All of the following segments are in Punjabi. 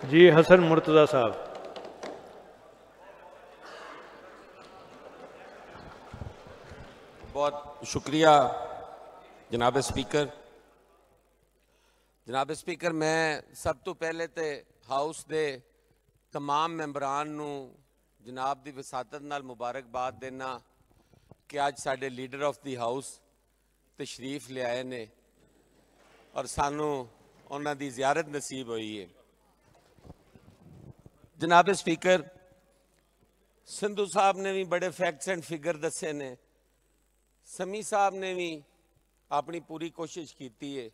जी हसन मुर्तज़ा साहब बहुत शुक्रिया जनाब स्पीकर जनाब स्पीकर मैं सब तो पहले तो हाउस के तमाम मैंबरान जनाब की विसात मुबारकबाद देना कि अज साडे लीडर ऑफ द हाउस तशरीफ लियाए ने और सानू उन्हों की जियारत नसीब हुई है ਜਨਾਬ ਸਪੀਕਰ ਸਿੰਧੂ ਸਾਹਿਬ ਨੇ ਵੀ ਬੜੇ ਫੈਕਟਸ ਐਂਡ ਫਿਗਰ ਦੱਸੇ ਨੇ ਸਮੀ ਸਾਹਿਬ ਨੇ ਵੀ ਆਪਣੀ ਪੂਰੀ ਕੋਸ਼ਿਸ਼ ਕੀਤੀ ਏ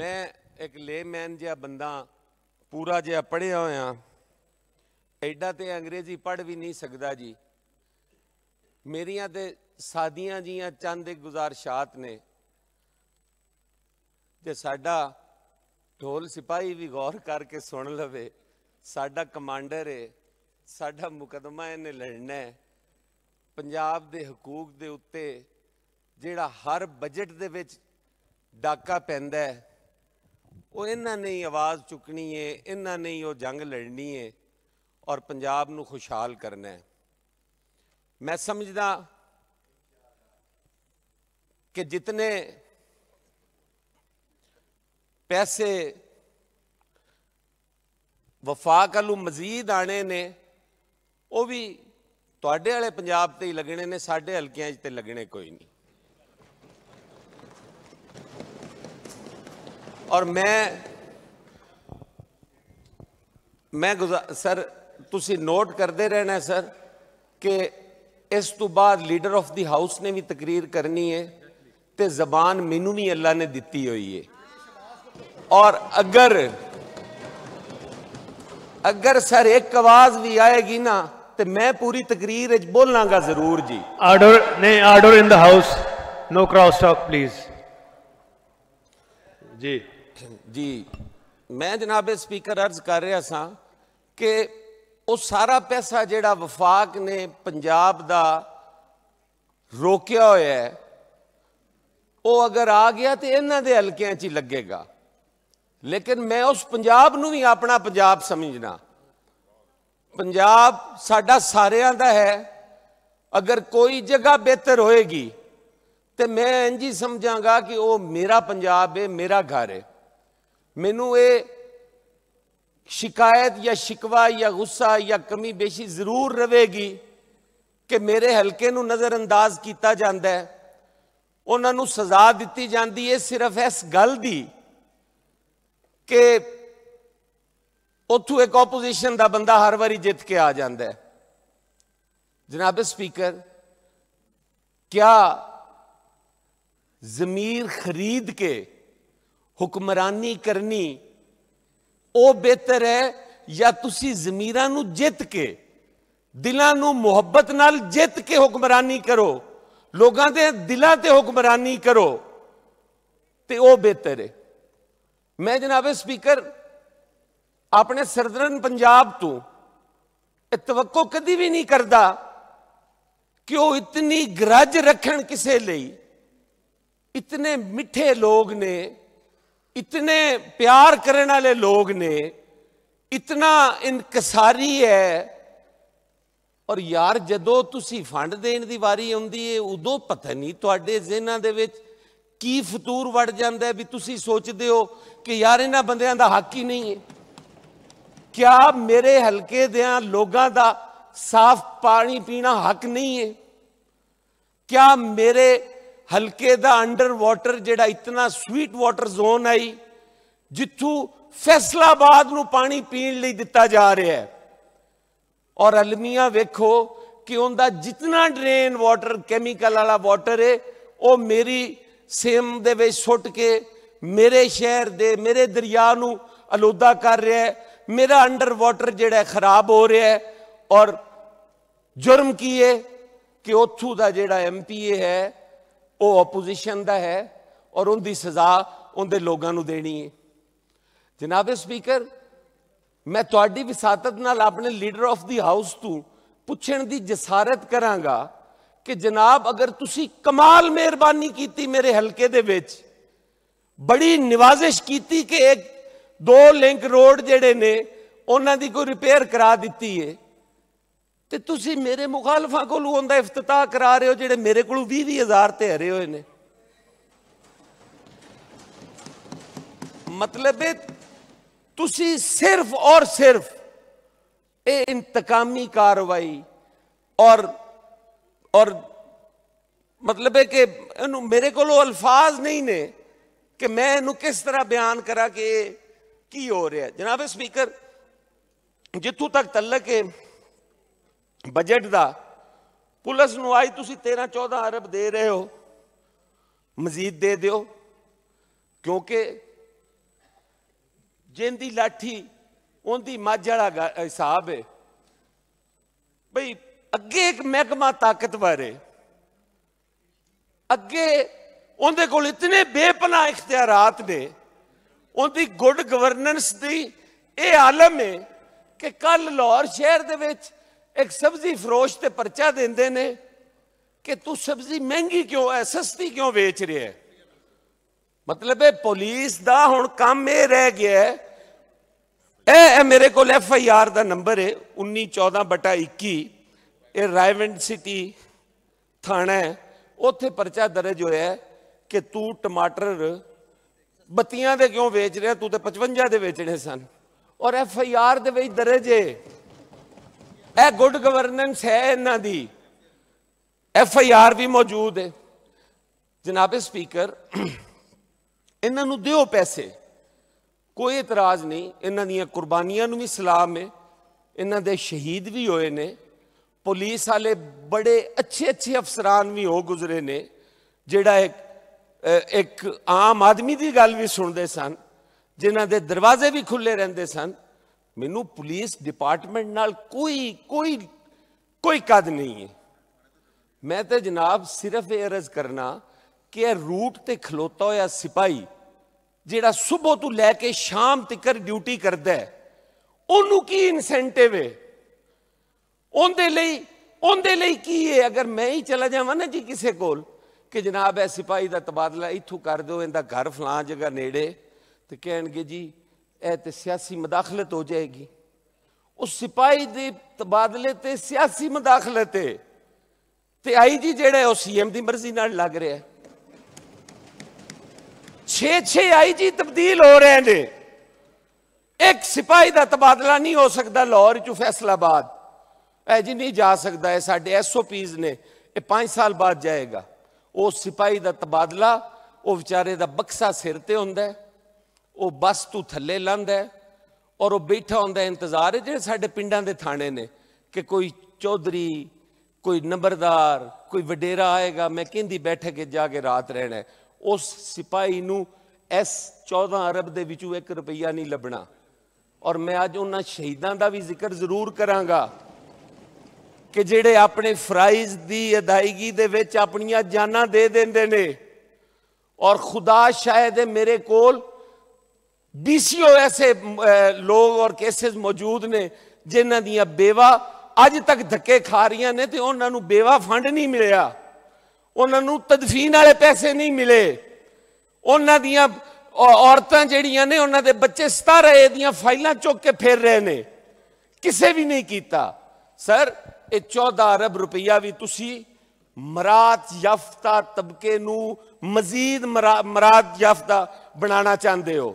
ਮੈਂ ਇੱਕ ਲੇਮੈਨ ਜਿਹਾ ਬੰਦਾ ਪੂਰਾ ਜਿਹਾ ਪੜਿਆ ਹੋਇਆ ਐਡਾ ਤੇ ਅੰਗਰੇਜ਼ੀ ਪੜ ਵੀ ਨਹੀਂ ਸਕਦਾ ਜੀ ਮੇਰੀਆਂ ਤੇ ਸਾਦੀਆਂ ਜੀਆਂ ਚੰਦ ਦੇ ਗੁਜ਼ਾਰਸ਼ਾਤ ਨੇ ਤੇ ਸਾਡਾ ਢੋਲ ਸਿਪਾਹੀ ਵੀ ਗੌਰ ਕਰਕੇ ਸੁਣ ਲਵੇ ਸਾਡਾ ਕਮਾਂਡਰ ਹੈ ਸਾਡਾ ਮੁਕਦਮਾ ਇਹਨੇ ਲੜਨਾ ਹੈ ਪੰਜਾਬ ਦੇ ਹਕੂਕ ਦੇ ਉੱਤੇ ਜਿਹੜਾ ਹਰ ਬਜਟ ਦੇ ਵਿੱਚ ਡਾਕਾ ਪੈਂਦਾ ਹੈ ਉਹ ਇਹਨਾਂ ਨੇ ਹੀ ਆਵਾਜ਼ ਚੁੱਕਣੀ ਹੈ ਇਹਨਾਂ ਨੇ ਹੀ ਉਹ ਜੰਗ ਲੜਨੀ ਹੈ ਔਰ ਪੰਜਾਬ ਨੂੰ ਖੁਸ਼ਹਾਲ ਕਰਨਾ ਹੈ ਮੈਂ ਸਮਝਦਾ ਕਿ ਜਿਤਨੇ ਪੈਸੇ वफाक अलू मजीद आने ने वो भी थोड़े वाले पंजाब ही लगने ने साडे हल्किया तो लगने कोई नहीं और मैं मैं गुजार सर ती नोट करते रहना सर कि इस तू बाद लीडर ऑफ द हाउस ने भी तकरीर करनी है तो जबान मैनू नहीं अल्लाह ने दिती हुई है और अगर ਅਗਰ ਸਰ ਇੱਕ ਆਵਾਜ਼ ਵੀ ਆਏਗੀ ਨਾ ਤੇ ਮੈਂ ਪੂਰੀ ਤਕਰੀਰ ਵਿੱਚ ਬੋਲਾਂਗਾ ਜ਼ਰੂਰ ਜੀ ਆਰਡਰ ਨਹੀਂ order in the house no cross talk please ਜੀ ਜੀ ਮੈਂ ਜਨਾਬ ਸਪੀਕਰ ਅਰਜ਼ ਕਰ ਰਿਹਾ ਸਾਂ ਕਿ ਉਹ ਸਾਰਾ ਪੈਸਾ ਜਿਹੜਾ ਵਫਾਕ ਨੇ ਪੰਜਾਬ ਦਾ ਰੋਕਿਆ ਹੋਇਆ ਹੈ ਉਹ ਅਗਰ ਆ ਗਿਆ ਤੇ ਇਹਨਾਂ ਦੇ ਹਲਕਿਆਂ 'ਚ ਹੀ ਲੱਗੇਗਾ ਲੇਕਿਨ ਮੈਂ ਉਸ ਪੰਜਾਬ ਨੂੰ ਵੀ ਆਪਣਾ ਪੰਜਾਬ ਸਮਝਣਾ ਪੰਜਾਬ ਸਾਡਾ ਸਾਰਿਆਂ ਦਾ ਹੈ ਅਗਰ ਕੋਈ ਜਗ੍ਹਾ ਬਿਹਤਰ ਹੋਏਗੀ ਤੇ ਮੈਂ ਇੰਜ ਹੀ ਸਮਝਾਂਗਾ ਕਿ ਉਹ ਮੇਰਾ ਪੰਜਾਬ ਹੈ ਮੇਰਾ ਘਰ ਹੈ ਮੈਨੂੰ ਇਹ ਸ਼ਿਕਾਇਤ ਜਾਂ ਸ਼ਿਕਵਾ ਜਾਂ ਗੁੱਸਾ ਜਾਂ ਕਮੀ ਬੇਸ਼ੀ ਜ਼ਰੂਰ ਰਹੇਗੀ ਕਿ ਮੇਰੇ ਹਲਕੇ ਨੂੰ ਨਜ਼ਰ ਅੰਦਾਜ਼ ਕੀਤਾ ਜਾਂਦਾ ਹੈ ਉਹਨਾਂ ਨੂੰ ਸਜ਼ਾ ਦਿੱਤੀ ਜਾਂਦੀ ਹੈ ਸਿਰਫ ਇਸ ਗੱਲ ਦੀ ਕਿ ਉੱਥੋਂ ਇੱਕ ਆਪੋਜੀਸ਼ਨ ਦਾ ਬੰਦਾ ਹਰ ਵਾਰੀ ਜਿੱਤ ਕੇ ਆ ਜਾਂਦਾ ਹੈ ਜਨਾਬ ਸਪੀਕਰ ਕਿਆ ਜ਼ਮੀਰ ਖਰੀਦ ਕੇ ਹੁਕਮਰਾਨੀ ਕਰਨੀ ਉਹ ਬਿਹਤਰ ਹੈ ਜਾਂ ਤੁਸੀਂ ਜ਼ਮੀਰਾਂ ਨੂੰ ਜਿੱਤ ਕੇ ਦਿਲਾਂ ਨੂੰ ਮੁਹੱਬਤ ਨਾਲ ਜਿੱਤ ਕੇ ਹੁਕਮਰਾਨੀ ਕਰੋ ਲੋਕਾਂ ਦੇ ਦਿਲਾਂ ਤੇ ਹੁਕਮਰਾਨੀ ਕਰੋ ਤੇ ਉਹ ਬਿਹਤਰ ਹੈ ਮੈਂ ਜਨਾਬ ਸਪੀਕਰ ਆਪਣੇ ਸਰਦਰਨ ਪੰਜਾਬ ਤੋਂ ਇਹ ਤਵੱਕੋ ਕਦੀ ਵੀ ਨਹੀਂ ਕਰਦਾ ਕਿ ਉਹ ਇਤਨੀ ਗਰਜ ਰੱਖਣ ਕਿਸੇ ਲਈ ਇਤਨੇ ਮਿੱਠੇ ਲੋਕ ਨੇ ਇਤਨੇ ਪਿਆਰ ਕਰਨ ਵਾਲੇ ਲੋਕ ਨੇ ਇਤਨਾ ਇਨਕਸਾਰੀ ਹੈ ਔਰ ਯਾਰ ਜਦੋਂ ਤੁਸੀਂ ਫੰਡ ਦੇਣ ਦੀ ਵਾਰੀ ਆਉਂਦੀ ਏ ਉਦੋਂ ਪਤਾ ਨਹੀਂ ਤੁਹਾਡੇ ਜ਼ਿਹਨਾਂ ਦੇ ਵਿੱਚ ਕੀ ਫਤੂਰ ਵੜ ਜਾਂਦਾ ਵੀ ਤੁਸੀਂ ਸੋਚਦੇ ਹੋ ਕਿ ਯਾਰ ਇਹਨਾਂ ਬੰਦਿਆਂ ਦਾ ਹੱਕ ਹੀ ਨਹੀਂ ਹੈ ਕਿਆ ਮੇਰੇ ਹਲਕੇ ਦਿਆਂ ਲੋਕਾਂ ਦਾ ਸਾਫ਼ ਪਾਣੀ ਪੀਣਾ ਹੱਕ ਨਹੀਂ ਹੈ ਕਿਆ ਮੇਰੇ ਹਲਕੇ ਦਾ ਅੰਡਰ ਵਾਟਰ ਜਿਹੜਾ ਇਤਨਾ ਸਵੀਟ ਵਾਟਰ ਜ਼ੋਨ ਆਈ ਜਿੱਥੋਂ ਫੈਸਲਾਬਾਦ ਨੂੰ ਪਾਣੀ ਪੀਣ ਲਈ ਦਿੱਤਾ ਜਾ ਰਿਹਾ ਹੈ ਔਰ ਅਲਮੀਆਂ ਵੇਖੋ ਕਿ ਉਹਦਾ ਜਿੰਨਾ ਡਰੇਨ ਵਾਟਰ ਕੈਮੀਕਲ ਵਾਲਾ ਵਾਟਰ ਹੈ ਉਹ ਮੇਰੀ ਸੇਮ ਦੇ ਵਿੱਚ ਸੁੱਟ ਕੇ ਮੇਰੇ ਸ਼ਹਿਰ ਦੇ ਮੇਰੇ ਦਰਿਆ ਨੂੰ ਅਲੋਦਾ ਕਰ ਰਿਹਾ ਹੈ ਮੇਰਾ ਅੰਡਰ ਵਾਟਰ ਜਿਹੜਾ ਖਰਾਬ ਹੋ ਰਿਹਾ ਹੈ ਔਰ ਜੁਰਮ ਕੀ ਹੈ ਕਿ ਉੱਥੋਂ ਦਾ ਜਿਹੜਾ ਐਮਪੀਏ ਹੈ ਉਹ ਆਪੋਜੀਸ਼ਨ ਦਾ ਹੈ ਔਰ ਉਹਦੀ ਸਜ਼ਾ ਉਹਦੇ ਲੋਕਾਂ ਨੂੰ ਦੇਣੀ ਹੈ ਜਨਾਬ ਸਪੀਕਰ ਮੈਂ ਤੁਹਾਡੀ ਵਿਸਾਤਤ ਨਾਲ ਆਪਣੇ ਲੀਡਰ ਆਫ ਦੀ ਹਾਊਸ ਤੋਂ ਪੁੱਛਣ ਦੀ ਜਸਾਰਤ ਕਰਾਂਗਾ ਕਿ ਜਨਾਬ ਅਗਰ ਤੁਸੀਂ ਕਮਾਲ ਮਿਹਰਬਾਨੀ ਕੀਤੀ ਮੇਰੇ ਹਲਕੇ ਦੇ ਵਿੱਚ ਬੜੀ ਨਿਵਾਜ਼ਿਸ਼ ਕੀਤੀ ਕਿ ਇੱਕ ਦੋ ਲਿੰਕ ਰੋਡ ਜਿਹੜੇ ਨੇ ਉਹਨਾਂ ਦੀ ਕੋਈ ਰਿਪੇਅਰ ਕਰਾ ਦਿੱਤੀ ਏ ਤੇ ਤੁਸੀਂ ਮੇਰੇ ਮੁਖਾਲਫਾਂ ਕੋਲੋਂ ਉਹਦਾ ਇਫਤਤਾਹ ਕਰਾ ਰਹੇ ਹੋ ਜਿਹੜੇ ਮੇਰੇ ਕੋਲੋਂ 20000 ਤੇ ਹਰੇ ਹੋਏ ਨੇ ਮਤਲਬ ਇਹ ਤੁਸੀਂ ਸਿਰਫ ਔਰ ਸਿਰਫ ਇਹ ਇੰਤਕਾਮੀ ਕਾਰਵਾਈ ਔਰ और मतलब है कि मेरे को अल्फाज नहीं ने कि मैं इन किस तरह बयान करा के की हो रहा है जनाब स्पीकर जितू तक तलक है बजट का पुलिस नई तुम तेरह चौदह अरब दे रहे हो मजीद दे दौ क्योंकि जिनकी लाठी उनकी माझ वाला हिसाब है भाई अगे एक महकमा ताकत बारे अगे उनके को इतने बेपना इख्तियारात ने उनकी गुड गवर्नेंस की यह आलम है कि कल लाहौर शहर के एक सब्जी फरोश से परचा देंगे ने कि तू सब्जी महंगी क्यों है सस्ती क्यों बेच रहे है मतलब है पुलिस का हूँ काम यह रह गया है ए, ए, मेरे को एफ आई आर का नंबर है उन्नीस चौदह बटा इक्की ਇਹ ਰਾਇਵੰਡ ਸਿਟੀ ਥਾਣਾ ਉੱਥੇ ਪਰਚਾ ਦਰਜ ਹੋਇਆ ਕਿ ਤੂੰ ਟਮਾਟਰ ਬੱਤੀਆਂ ਦੇ ਕਿਉਂ ਵੇਚ ਰਿਹਾ ਤੂੰ ਤੇ 55 ਦੇ ਵੇਚਣੇ ਸਨ ਔਰ ਐਫ ਆਈ ਆਰ ਦੇ ਵਿੱਚ ਦਰਜ ਹੈ ਇਹ ਗੁੱਡ ਗਵਰਨੈਂਸ ਹੈ ਇਹਨਾਂ ਦੀ ਐਫ ਆਈ ਆਰ ਵੀ ਮੌਜੂਦ ਹੈ ਜਨਾਬ ਸਪੀਕਰ ਇਹਨਾਂ ਨੂੰ ਦਿਓ ਪੈਸੇ ਕੋਈ ਇਤਰਾਜ਼ ਨਹੀਂ ਇਹਨਾਂ ਦੀਆਂ ਕੁਰਬਾਨੀਆਂ ਨੂੰ ਵੀ ਸਲਾਮ ਹੈ ਇਹਨਾਂ ਦੇ ਸ਼ਹੀਦ ਵੀ ਹੋਏ ਨੇ ਪੁਲਿਸ ਵਾਲੇ ਬੜੇ ਅੱਛੇ ਅੱਛੇ ਅਫਸਰਾਂ ਵੀ ਹੋ ਗੁਜ਼ਰੇ ਨੇ ਜਿਹੜਾ ਇੱਕ ਇੱਕ ਆਮ ਆਦਮੀ ਦੀ ਗੱਲ ਵੀ ਸੁਣਦੇ ਸਨ ਜਿਨ੍ਹਾਂ ਦੇ ਦਰਵਾਜ਼ੇ ਵੀ ਖੁੱਲੇ ਰਹਿੰਦੇ ਸਨ ਮੈਨੂੰ ਪੁਲਿਸ ਡਿਪਾਰਟਮੈਂਟ ਨਾਲ ਕੋਈ ਕੋਈ ਕੋਈ ਕਦ ਨਹੀਂ ਹੈ ਮੈਂ ਤੇ ਜਨਾਬ ਸਿਰਫ ਇਹ ਅਰਜ਼ ਕਰਨਾ ਕਿ ਇਹ ਰੂਟ ਤੇ ਖਲੋਤਾ ਹੋਇਆ ਸਿਪਾਈ ਜਿਹੜਾ ਸਵੇਰ ਤੋਂ ਲੈ ਕੇ ਸ਼ਾਮ ਤੱਕ ਡਿਊਟੀ ਕਰਦਾ ਹੈ ਉਹਨੂੰ ਕੀ ਇਨਸੈਂਟਿਵ ਹੈ अगर मैं ही चला जावा ना जी किसी को जनाब है सिपाही का तबादला इतों कर दो इनका घर फलां जगह नेड़े तो कह जी ए तो सियासी मुदाखलत हो जाएगी उस सिपाही के तबादले तो सियासी मुदाखलत है तो आई जी जो सी एम की मर्जी न लग रहा है छे छे आई जी तब्दील हो रहे हैं एक सिपाही का तबादला नहीं हो सकता लाहौर चु फैसलाबाद ਇਹ ਜੀ ਨਹੀਂ ਜਾ ਸਕਦਾ ਇਹ ਸਾਡੇ ਐਸਓਪੀਜ਼ ਨੇ ਇਹ 5 ਸਾਲ ਬਾਅਦ ਜਾਏਗਾ ਉਹ ਸਿਪਾਈ ਦਾ ਤਬਾਦਲਾ ਉਹ ਵਿਚਾਰੇ ਦਾ ਬਕਸਾ ਸਿਰ ਤੇ ਹੁੰਦਾ ਉਹ ਬਸ ਤੂੰ ਥੱਲੇ ਲੰਦਾ ਔਰ ਉਹ ਬੈਠਾ ਹੁੰਦਾ ਇੰਤਜ਼ਾਰ ਜਿਹੜੇ ਸਾਡੇ ਪਿੰਡਾਂ ਦੇ ਥਾਣੇ ਨੇ ਕਿ ਕੋਈ ਚੌਧਰੀ ਕੋਈ ਨੰਬਰਦਾਰ ਕੋਈ ਵਡੇਰਾ ਆਏਗਾ ਮੈਂ ਕਹਿੰਦੀ ਬੈਠ ਕੇ ਜਾ ਕੇ ਰਾਤ ਰਹਿਣਾ ਉਸ ਸਿਪਾਈ ਨੂੰ ਐਸ 14 ਅਰਬ ਦੇ ਵਿੱਚੋਂ 1 ਰੁਪਈਆ ਨਹੀਂ ਲੱਭਣਾ ਔਰ ਮੈਂ ਅੱਜ ਉਹਨਾਂ ਸ਼ਹੀਦਾਂ ਦਾ ਵੀ ਜ਼ਿਕਰ ਜ਼ਰੂਰ ਕਰਾਂਗਾ ਕਿ ਜਿਹੜੇ ਆਪਣੇ ਫਰਾਈਜ਼ ਦੀ ਅਦਾਇਗੀ ਦੇ ਵਿੱਚ ਆਪਣੀਆਂ ਜਾਨਾਂ ਦੇ ਦਿੰਦੇ ਨੇ ਔਰ ਖੁਦਾ ਸ਼ਾਇਦ ਮੇਰੇ ਕੋਲ ਡੀਸੀਓ ਐਸੇ ਲੋਕ ਔਰ ਕੇਸਸ ਮੌਜੂਦ ਨੇ ਜਿਨ੍ਹਾਂ ਦੀਆਂ ਬੇਵਾ ਅੱਜ ਤੱਕ ਧੱਕੇ ਖਾ ਰਹੀਆਂ ਨੇ ਤੇ ਉਹਨਾਂ ਨੂੰ ਬੇਵਾ ਫੰਡ ਨਹੀਂ ਮਿਲਿਆ ਉਹਨਾਂ ਨੂੰ ਤਦਫੀਨ ਵਾਲੇ ਪੈਸੇ ਨਹੀਂ ਮਿਲੇ ਉਹਨਾਂ ਦੀਆਂ ਔਰਤਾਂ ਜਿਹੜੀਆਂ ਨੇ ਉਹਨਾਂ ਦੇ ਬੱਚੇ ਸਤਾ ਰਹੇ ਦੀਆਂ ਫਾਈਲਾਂ ਚੁੱਕ ਕੇ ਫੇਰ ਰਹੇ ਨੇ ਕਿਸੇ ਵੀ ਨਹੀਂ ਕੀਤਾ ਸਰ ਇਹ 14 ਅਰਬ ਰੁਪਈਆ ਵੀ ਤੁਸੀਂ ਮਰਾਤ ਯਾਫਤਾ ਤਬਕੇ ਨੂੰ ਮਜ਼ੀਦ ਮਰਾਤ ਯਾਫਤਾ ਬਣਾਉਣਾ ਚਾਹੁੰਦੇ ਹੋ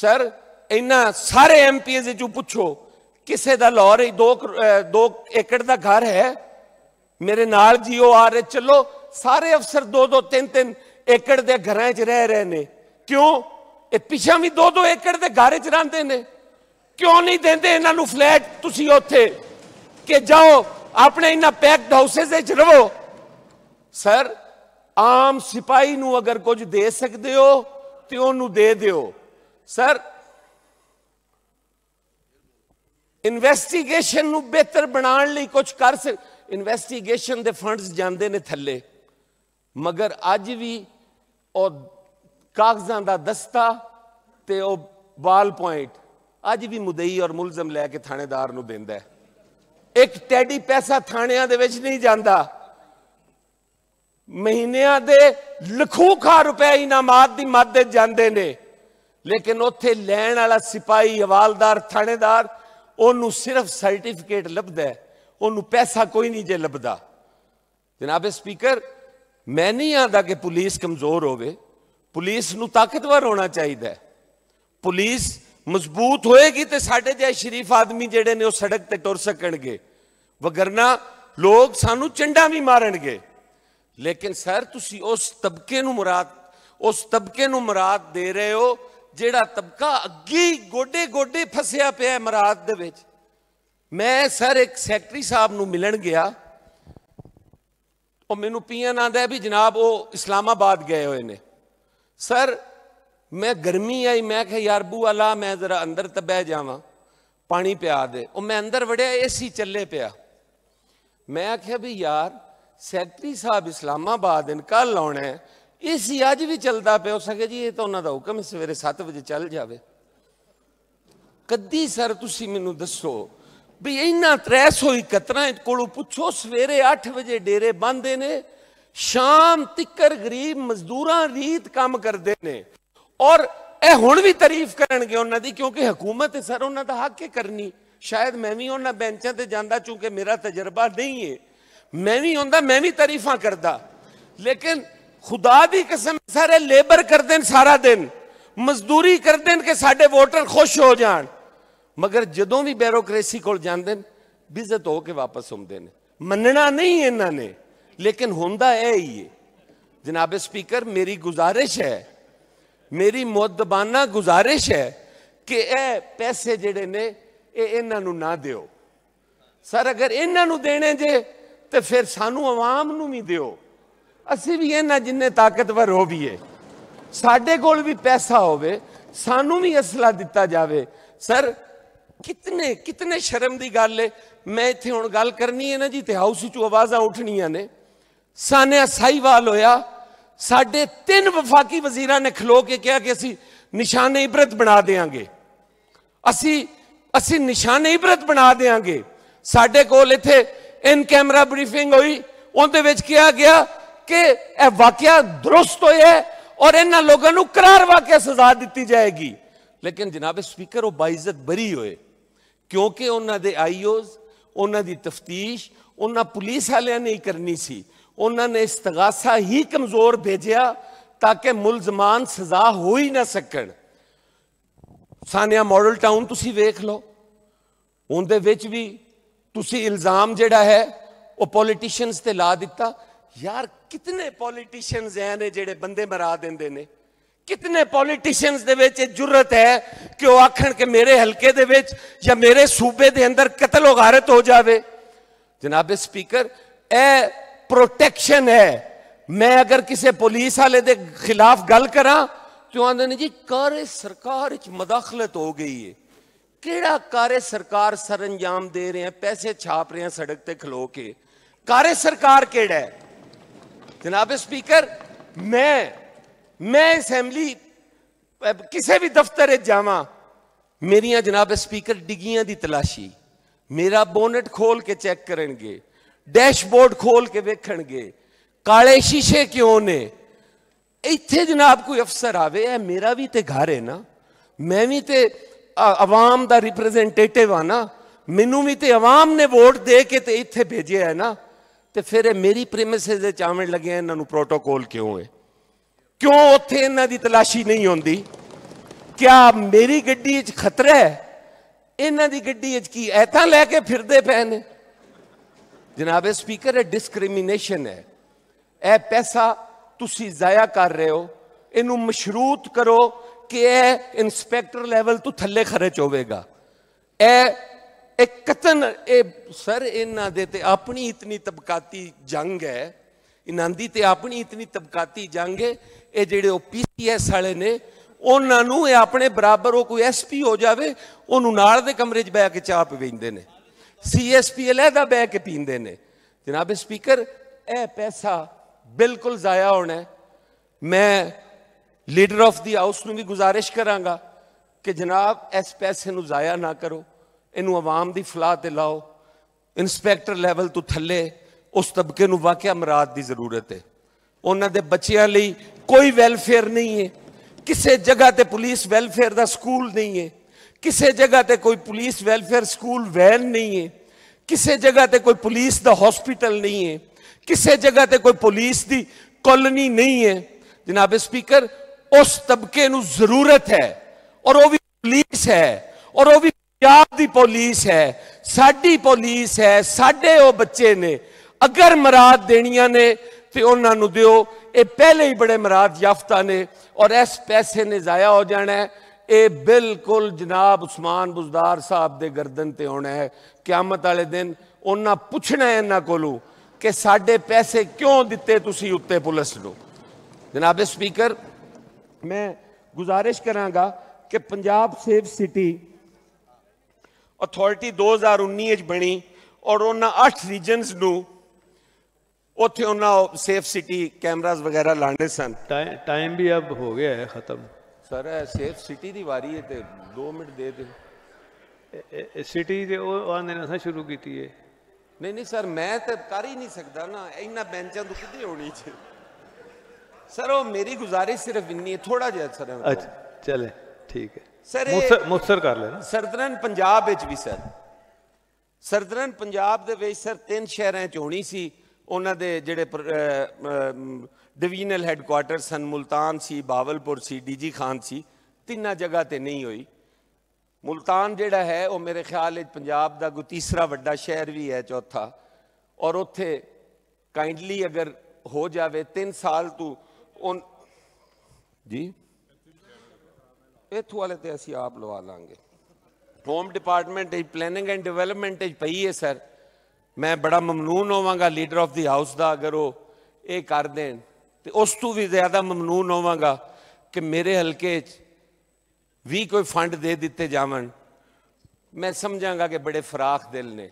ਸਰ ਇਹਨਾਂ ਸਾਰੇ ਐਮਪੀਜ਼ ਵਿੱਚੋਂ ਪੁੱਛੋ ਕਿਸੇ ਦਾ ਲਾਹੌਰ 2 2 ਏਕੜ ਦਾ ਘਰ ਹੈ ਮੇਰੇ ਨਾਲ ਜੀਓ ਆ ਰਹੇ ਚਲੋ ਸਾਰੇ ਅਫਸਰ 2 2 3 3 ਏਕੜ ਦੇ ਘਰਾਂ 'ਚ ਰਹਿ ਰਹੇ ਨੇ ਕਿਉਂ ਇਹ ਪਿਛਾਂ ਵੀ 2 2 ਏਕੜ ਦੇ ਘਰ 'ਚ ਰਹਿੰਦੇ ਨੇ ਕਿਉਂ ਨਹੀਂ ਦਿੰਦੇ ਇਹਨਾਂ ਨੂੰ ਫਲੈਟ ਤੁਸੀਂ ਉੱਥੇ ਕਿ ਜਾਓ ਆਪਣੇ ਇਨਾ ਪੈਕਡ ਹਾਊਸਸ ਵਿੱਚ ਰਵੋ ਸਰ ਆਮ ਸਿਪਾਈ ਨੂੰ ਅਗਰ ਕੁਝ ਦੇ ਸਕਦੇ ਹੋ ਤੇ ਉਹਨੂੰ ਦੇ ਦਿਓ ਸਰ ਇਨਵੈਸਟੀਗੇਸ਼ਨ ਨੂੰ ਬਿਹਤਰ ਬਣਾਉਣ ਲਈ ਕੁਝ ਕਰ ਸਕ ਇਨਵੈਸਟੀਗੇਸ਼ਨ ਦੇ ਫੰਡਸ ਜਾਂਦੇ ਨੇ ਥੱਲੇ ਮਗਰ ਅੱਜ ਵੀ ਉਹ ਕਾਗਜ਼ਾਂ ਦਾ ਦਸਤਾ ਤੇ ਉਹ ਬਾਲ ਪੁਆਇੰਟ ਅੱਜ ਵੀ ਮੁਦਈ ਔਰ ਮੁਲਜ਼ਮ ਲੈ ਕੇ ਥਾਣੇਦਾਰ ਨੂੰ ਦਿੰਦਾ ਹੈ ਇੱਕ ਟੈਡੀ ਪੈਸਾ ਥਾਣਿਆਂ ਦੇ ਵਿੱਚ ਨਹੀਂ ਜਾਂਦਾ ਮਹੀਨਿਆਂ ਦੇ ਲਖੂਖਾ ਰੁਪਏ ਇਨਾਮਾਤ ਦੀ ਮਦਦ ਜਾਂਦੇ ਨੇ ਲੇਕਿਨ ਉੱਥੇ ਲੈਣ ਵਾਲਾ ਸਿਪਾਈ ਹਵਾਲਦਾਰ ਥਾਣੇਦਾਰ ਉਹਨੂੰ ਸਿਰਫ ਸਰਟੀਫਿਕੇਟ ਲੱਭਦਾ ਹੈ ਉਹਨੂੰ ਪੈਸਾ ਕੋਈ ਨਹੀਂ ਜੇ ਲੱਭਦਾ ਜਨਾਬ ਸਪੀਕਰ ਮੈਂ ਨਹੀਂ ਆਂਦਾ ਕਿ ਪੁਲਿਸ ਕਮਜ਼ੋਰ ਹੋਵੇ ਪੁਲਿਸ ਨੂੰ ਤਾਕਤਵਰ ਹੋਣਾ ਚਾਹੀਦਾ ਹੈ ਪੁਲਿਸ ਮਜ਼ਬੂਤ ਹੋਏਗੀ ਤੇ ਸਾਡੇ ਜਿਹੇ ਸ਼ਰੀਫ ਆਦਮੀ ਜਿਹੜੇ ਨੇ ਉਹ ਸੜਕ ਤੇ ਟੁਰ ਸਕਣਗੇ ਵਗਰਨਾ ਲੋਕ ਸਾਨੂੰ ਚੰਡਾ ਵੀ ਮਾਰਨਗੇ ਲੇਕਿਨ ਸਰ ਤੁਸੀਂ ਉਸ ਤਬਕੇ ਨੂੰ ਮੁਰਾਦ ਉਸ ਤਬਕੇ ਨੂੰ ਮੁਰਾਦ ਦੇ ਰਹੇ ਹੋ ਜਿਹੜਾ ਤਬਕਾ ਅੱਗੇ ਗੋਡੇ ਗੋਡੇ ਫਸਿਆ ਪਿਆ ਹੈ ਮਰਾਦ ਦੇ ਵਿੱਚ ਮੈਂ ਸਰ ਇੱਕ ਸੈਕਟਰੀ ਸਾਹਿਬ ਨੂੰ ਮਿਲਣ ਗਿਆ ਉਹ ਮੈਨੂੰ ਨਾ ਆਂਦਾ ਵੀ ਜਨਾਬ ਉਹ ਇਸਲਾਮਾਬਾਦ ਗਏ ਹੋਏ ਨੇ ਸਰ ਮੈਂ ਗਰਮੀ ਆਈ ਮੈਂ ਕਿਹਾ ਯਾਰ ਬੂ ਅਲਾ ਮੈਂ ਜ਼ਰਾ ਅੰਦਰ ਬਹਿ ਜਾਵਾਂ ਪਾਣੀ ਪਿਆ ਦੇ ਉਹ ਮੈਂ ਅੰਦਰ ਵੜਿਆ ਏਸੀ ਚੱਲੇ ਪਿਆ ਮੈਂ ਆਖਿਆ ਵੀ ਯਾਰ ਸੈਕਟਰੀ ਸਾਹਿਬ ਇਸਲਾਮਾਬਾਦ ਕੱਲ ਲਾਉਣਾ ਹੈ ਇਸ ਸੀ ਅੱਜ ਵੀ ਚੱਲਦਾ ਪਿਆ ਹੋ ਸਕੇ ਜੀ ਇਹ ਤਾਂ ਉਹਨਾਂ ਦਾ ਹੁਕਮ ਹੈ ਸਵੇਰੇ 7 ਵਜੇ ਚੱਲ ਜਾਵੇ ਕੱਦੀ ਸਰ ਤੁਸੀਂ ਮੈਨੂੰ ਦੱਸੋ ਵੀ ਇੰਨਾ ਤ੍ਰੈਸ ਹੋਈ ਕਤਰਾ ਕੋਲੋਂ ਪੁੱਛੋ ਸਵੇਰੇ 8 ਵਜੇ ਡੇਰੇ ਬੰਦੇ ਨੇ ਸ਼ਾਮ ਤਿੱਕਰ ਗਰੀਬ ਮਜ਼ਦੂਰਾਂ ਰੀਤ ਕੰਮ ਕਰਦੇ ਨੇ ਔਰ ਇਹ ਹੁਣ ਵੀ ਤਾਰੀਫ ਕਰਨਗੇ ਉਹਨਾਂ ਦੀ ਕਿਉਂਕਿ ਹਕੂਮਤ ਸਰ ਉਹਨਾਂ ਦਾ ਹੱਕ ਹੈ ਕਰਨੀ शायद मैं भी उन्होंने बैंकों से जाता चूंकि मेरा तजर्बा नहीं है मैं भी आता मैं भी तारीफा करता लेकिन खुदा भी कसम सारे लेबर करते सारा दिन मजदूरी करते कि साढ़े वोटर खुश हो जा मगर जो भी बेरोक्रेसी को बिजत हो के वापस आते हैं मनना नहीं इन्होंने लेकिन होंदा यह ही जनाब स्पीकर मेरी गुजारिश है मेरी मुद्दबाना गुजारिश है कि यह पैसे जड़े ने ਇਹ ਇਹਨਾਂ ਨੂੰ ਨਾ ਦਿਓ ਸਰ ਅਗਰ ਇਹਨਾਂ ਨੂੰ ਦੇਣੇ ਜੇ ਤੇ ਫਿਰ ਸਾਨੂੰ ਆਵਾਮ ਨੂੰ ਵੀ ਦਿਓ ਅਸੀਂ ਵੀ ਇਹਨਾਂ ਜਿੰਨੇ ਤਾਕਤਵਰ ਹੋ ਵੀਏ ਸਾਡੇ ਕੋਲ ਵੀ ਪੈਸਾ ਹੋਵੇ ਸਾਨੂੰ ਵੀ ਅਸਲਾ ਦਿੱਤਾ ਜਾਵੇ ਸਰ ਕਿਤਨੇ ਕਿਤਨੇ ਸ਼ਰਮ ਦੀ ਗੱਲ ਹੈ ਮੈਂ ਇੱਥੇ ਹੁਣ ਗੱਲ ਕਰਨੀ ਹੈ ਨਾ ਜੀ ਤੇ ਹਾਊਸ ਵਿੱਚੋਂ ਆਵਾਜ਼ਾਂ ਉੱਠਣੀਆਂ ਨੇ ਸਾਨਿਆ ਸਾਈਵਾਲ ਹੋਇਆ ਸਾਡੇ ਤਿੰਨ ਵਫਾਕੀ ਵਜ਼ੀਰਾਂ ਨੇ ਖਲੋ ਕੇ ਕਿਹਾ ਕਿ ਅਸੀਂ ਨਿਸ਼ਾਨੇ ਇਬਰਤ ਬਣਾ ਦੇਾਂਗੇ ਅਸੀਂ ਅਸੀਂ ਨਿਸ਼ਾਨ ਇਬਰਤ ਬਣਾ ਦੇਾਂਗੇ ਸਾਡੇ ਕੋਲ ਇੱਥੇ ਇਨ ਕੈਮਰਾ ਬਰੀਫਿੰਗ ਹੋਈ ਉਹਦੇ ਵਿੱਚ ਕਿਹਾ ਗਿਆ ਕਿ ਇਹ ਵਾਕਿਆ ਦਰੁਸਤ ਹੋਇਆ ਔਰ ਇਹਨਾਂ ਲੋਕਾਂ ਨੂੰ ਕਰਾਰ ਵਾਕਿਆ ਸਜ਼ਾ ਦਿੱਤੀ ਜਾਏਗੀ ਲੇਕਿਨ ਜਨਾਬ ਸਪੀਕਰ ਉਹ ਬਾਇਜ਼ਤ ਬਰੀ ਹੋਏ ਕਿਉਂਕਿ ਉਹਨਾਂ ਦੇ ਆਈਓਜ਼ ਉਹਨਾਂ ਦੀ ਤਫਤੀਸ਼ ਉਹਨਾਂ ਪੁਲਿਸ ਵਾਲਿਆਂ ਨੇ ਹੀ ਕਰਨੀ ਸੀ ਉਹਨਾਂ ਨੇ ਇਸਤਗਾਸਾ ਹੀ ਕਮਜ਼ੋਰ ਭੇਜਿਆ ਤਾਂ ਕਿ ਮੁਲਜ਼ਮਾਨ ਸਜ਼ਾ ਹੋ ਹੀ ਨਾ ਸਕਣ सानिया मॉडल टाउन तुम वेख लो उन भी तुम इल्जाम जोड़ा है वह पोलीटिशियनस से ला दिता यार कितने पोलीटिशियन है ने जोड़े बंदे मरा देंगे ने कितने पोलीटिशियन जरूरत है कि वह आखन के मेरे हल्के मेरे सूबे के अंदर कतल उगारित हो जाए जनाबे स्पीकर ए प्रोटेक्शन है मैं अगर किसी पुलिस वाले के खिलाफ गल करा क्यों आते जी कार सरकार मदाखलत हो गई है किड़ा कार सरकार सर अंजाम दे रहे हैं पैसे छाप रहे हैं सड़क पर खलो के कार्य सरकार केड़ा है जनाब स्पीकर मैं मैं असैम्बली किसी भी दफ्तर जावा मेरिया जनाब स्पीकर डिगिया की तलाशी मेरा बोनट खोल के चेक करेंगे डैशबोर्ड खोल के वेखे काले शीशे क्यों ने ਇੱਥੇ ਜਨਾਬ ਕੋਈ ਅਫਸਰ ਆਵੇ ਇਹ ਮੇਰਾ ਵੀ ਤੇ ਘਰ ਹੈ ਨਾ ਮੈਂ ਵੀ ਤੇ ਆਵਾਮ ਦਾ ਰਿਪਰੈਜ਼ੈਂਟੇਟਿਵ ਆ ਨਾ ਮੈਨੂੰ ਵੀ ਤੇ ਆਵਾਮ ਨੇ ਵੋਟ ਦੇ ਕੇ ਤੇ ਇੱਥੇ ਭੇਜਿਆ ਹੈ ਨਾ ਤੇ ਫਿਰ ਇਹ ਮੇਰੀ ਪ੍ਰੀਮਿਸਿਸ ਦੇ ਚਾਵਣ ਲੱਗੇ ਇਹਨਾਂ ਨੂੰ ਪ੍ਰੋਟੋਕੋਲ ਕਿਉਂ ਹੈ ਕਿਉਂ ਉੱਥੇ ਇਹਨਾਂ ਦੀ ਤਲਾਸ਼ੀ ਨਹੀਂ ਹੁੰਦੀ ਕਿਆ ਮੇਰੀ ਗੱਡੀ ਵਿੱਚ ਖਤਰਾ ਹੈ ਇਹਨਾਂ ਦੀ ਗੱਡੀ ਵਿੱਚ ਕੀ ਐਤਾਂ ਲੈ ਕੇ ਫਿਰਦੇ ਪਏ ਨੇ ਜਨਾਬ ਇਹ ਸਪੀਕਰ ਹੈ ਡਿਸਕ੍ਰਿਮੀਨੇਸ਼ਨ ਹੈ ਇਹ ਪੈਸਾ ਤੁਸੀਂ ਜ਼ਾਇਆ ਕਰ ਰਹੇ ਹੋ ਇਹਨੂੰ ਮਸ਼ਰੂਤ ਕਰੋ ਕਿ ਇਹ ਇਨਸਪੈਕਟਰ ਲੈਵਲ ਤੋਂ ਥੱਲੇ ਖਰਚ ਹੋਵੇਗਾ ਇਹ ਇੱਕ ਕਤਨ ਇਹ ਸਰ ਇਹਨਾਂ ਦੇ ਤੇ ਆਪਣੀ ਇਤਨੀ ਤਬਕਾਤੀ ਜੰਗ ਹੈ ਇਹਨਾਂ ਦੀ ਤੇ ਆਪਣੀ ਇਤਨੀ ਤਬਕਾਤੀ ਜੰਗ ਹੈ ਇਹ ਜਿਹੜੇ ਉਹ ਪੀਸੀਐਸ ਵਾਲੇ ਨੇ ਉਹਨਾਂ ਨੂੰ ਇਹ ਆਪਣੇ ਬਰਾਬਰ ਉਹ ਕੋਈ ਐਸਪੀ ਹੋ ਜਾਵੇ ਉਹਨੂੰ ਨਾਲ ਦੇ ਕਮਰੇ 'ਚ ਬੈ ਕੇ ਚਾਹ ਪੀਂਦੇ ਨੇ ਸੀਐਸਪੀ ਅਲੱਗਾ ਬੈ ਕੇ ਪੀਂਦੇ ਨੇ ਜਨਾਬ ਸਪੀਕਰ ਇਹ ਪੈਸਾ बिल्कुल जया होना है मैं लीडर ऑफ द हाउस में भी गुजारिश करा कि जनाब इस पैसे जया ना करो इनू आवाम की फलाह लाओ इंस्पैक्टर लैवल तो थले उस तबके वाकया मराद की जरूरत है उन्होंने बच्चों कोई वैलफेयर नहीं है किसी जगह पर पुलिस वैलफेयर का स्कूल नहीं है किसी जगह पर कोई पुलिस वैलफेयर स्कूल वैन नहीं है किसी जगह पर कोई पुलिस का हॉस्पिटल नहीं है किसी जगह पर कोई पुलिस की कॉलोनी नहीं है जनाब स्पीकर उस तबके जरूरत है और वह भी पुलिस है और वह भी पंजाब की पोलीस है साड़ी पोलीस है साढ़े वो बच्चे ने अगर मराद देनिया ने तो उन्होंने दो ये पहले ही बड़े मराद याफ्ता ने और इस पैसे ने जाया हो जाना है ये बिल्कुल जनाब उस्मान बुजदार साहब के गर्दन पर आना है क्यामत आए दिन उन्हें पूछना है इन्होंने को ਕਿ ਸਾਡੇ ਪੈਸੇ ਕਿਉਂ ਦਿੱਤੇ ਤੁਸੀਂ ਉੱਤੇ ਪੁਲਿਸ ਨੂੰ ਜਨਾਬ ਸਪੀਕਰ ਮੈਂ ਗੁਜ਼ਾਰਿਸ਼ ਕਰਾਂਗਾ ਕਿ ਪੰਜਾਬ ਸੇਫ ਸਿਟੀ ਅਥਾਰਟੀ 2019 ਵਿੱਚ ਬਣੀ ਔਰ ਉਹਨਾਂ 8 ਰੀਜਨਸ ਨੂੰ ਉੱਥੇ ਉਹਨਾਂ ਸੇਫ ਸਿਟੀ ਕੈਮਰਾਜ਼ ਵਗੈਰਾ ਲਾਣੇ ਸਨ ਟਾਈਮ ਵੀ ਅਬ ਹੋ ਗਿਆ ਹੈ ਖਤਮ ਸਰ ਸੇਫ ਸਿਟੀ ਦੀ ਵਾਰੀ ਹੈ ਤੇ 2 ਮਿੰਟ ਦੇ ਦਿਓ ਸਿਟੀ ਦੇ ਉਹ ਆਂਦੇ ਨੇ ਅਸਾਂ ਸ਼ੁਰੂ ਕੀਤੀ ਹੈ ਨਹੀਂ ਨਹੀਂ ਸਰ ਮੈਂ ਤਾਂ ਕਰ ਹੀ ਨਹੀਂ ਸਕਦਾ ਨਾ ਇੰਨਾ ਬੈਂਚਾਂ ਤੋਂ ਕਿੱਥੇ ਹੋਣੀ ਚ ਸਰ ਉਹ ਮੇਰੀ ਗੁਜ਼ਾਰਿਸ਼ ਸਿਰਫ ਇੰਨੀ ਹੈ ਥੋੜਾ ਜਿਹਾ ਸਰ ਅੱਛਾ ਚਲੇ ਠੀਕ ਹੈ ਸਰ ਮੁਸਰ ਕਰ ਲੈਣਾ ਸਰਦਰਨ ਪੰਜਾਬ ਵਿੱਚ ਵੀ ਸਰ ਸਰਦਰਨ ਪੰਜਾਬ ਦੇ ਵਿੱਚ ਸਰ ਤਿੰਨ ਸ਼ਹਿਰਾਂ 'ਚ ਹੋਣੀ ਸੀ ਉਹਨਾਂ ਦੇ ਜਿਹੜੇ ਡਿਵੀਜ਼ਨਲ ਹੈੱਡਕੁਆਟਰ ਸਨ ਮੁਲਤਾਨ ਸੀ ਬਾਵਲਪੁਰ ਸੀ ਡੀਜੀ ਖਾਨ ਸੀ ਤਿੰਨਾਂ ਜਗ੍ਹਾ ਤੇ ਨਹੀਂ ਹੋਈ ਮੁਲਤਾਨ ਜਿਹੜਾ ਹੈ ਉਹ ਮੇਰੇ ਖਿਆਲ ਵਿੱਚ ਪੰਜਾਬ ਦਾ ਕੋਈ ਤੀਸਰਾ ਵੱਡਾ ਸ਼ਹਿਰ ਵੀ ਹੈ ਚੌਥਾ ਔਰ ਉੱਥੇ ਕਾਈਂਡਲੀ ਅਗਰ ਹੋ ਜਾਵੇ 3 ਸਾਲ ਤੋਂ ਉਹ ਜੀ ਇੱਥੋਂ ਵਾਲੇ ਤੇ ਅਸੀਂ ਆਪ ਲਵਾ ਲਾਂਗੇ ਹੋਮ ਡਿਪਾਰਟਮੈਂਟ ਦੀ ਪਲੈਨਿੰਗ ਐਂਡ ਡਿਵੈਲਪਮੈਂਟ ਵਿੱਚ ਪਈ ਹੈ ਸਰ ਮੈਂ ਬੜਾ ਮਮਨੂਨ ਹੋਵਾਂਗਾ ਲੀਡਰ ਆਫ ਦੀ ਹਾਊਸ ਦਾ ਅਗਰ ਉਹ ਇਹ ਕਰ ਦੇਣ ਤੇ ਉਸ ਤੋਂ ਵੀ ਜ਼ਿਆਦਾ ਮਮਨੂਨ ਹੋਵਾਂਗਾ ਕਿ ਮੇਰੇ ਹਲਕੇ 'ਚ ਵੀ ਕੋਈ ਫੰਡ ਦੇ ਦਿੱਤੇ ਜਾਵਣ ਮੈਂ ਸਮਝਾਂਗਾ ਕਿ ਬੜੇ ਫਰਾਖ ਦਿਲ ਨੇ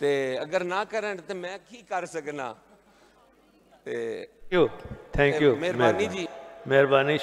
ਤੇ ਅਗਰ ਨਾ ਕਰਨ ਤੇ ਮੈਂ ਕੀ ਕਰ ਸਕਣਾ ਤੇ ਥੈਂਕ ਯੂ ਥੈਂਕ ਯੂ ਮਿਹਰਬਾਨੀ ਜੀ ਮਿਹਰਬਾਨੀ